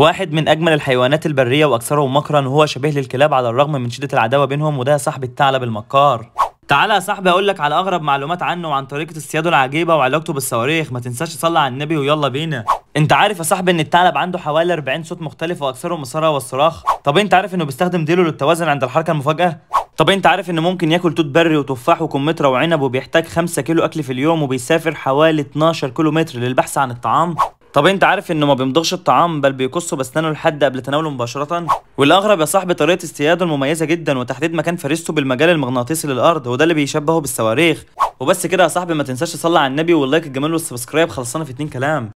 واحد من أجمل الحيوانات البرية وأكثرهم مكرا وهو شبيه للكلاب على الرغم من شدة العداوة بينهم وده صاحب الثعلب المكار تعالى يا صاحبي اقول لك على اغرب معلومات عنه وعن طريقه الصياده العجيبه وعلاقته بالصواريخ ما تنساش تصلي على النبي ويلا بينا انت عارف يا صاحبي ان الثعلب عنده حوالي 40 صوت مختلف واكثرهم الصرخه والصراخ طب انت عارف انه بيستخدم ديله للتوازن عند الحركه المفاجئه طب انت عارف انه ممكن ياكل توت بري وتفاح وكمثرى وعنب وبيحتاج 5 كيلو اكل في اليوم وبيسافر حوالي 12 كيلو متر للبحث عن الطعام طب انت عارف انه ما بيمضغش الطعام بل بيقصه باسنانه لحد قبل تناوله مباشره والاغرب يا صاحبي طريقه اصطياده المميزه جدا وتحديد مكان فريسته بالمجال المغناطيسي للارض وده اللي بيشبهه بالصواريخ وبس كده يا صاحبي ما تنساش تصلي على النبي واللايك الجميل والسبسكرايب خلصنا في اتنين كلام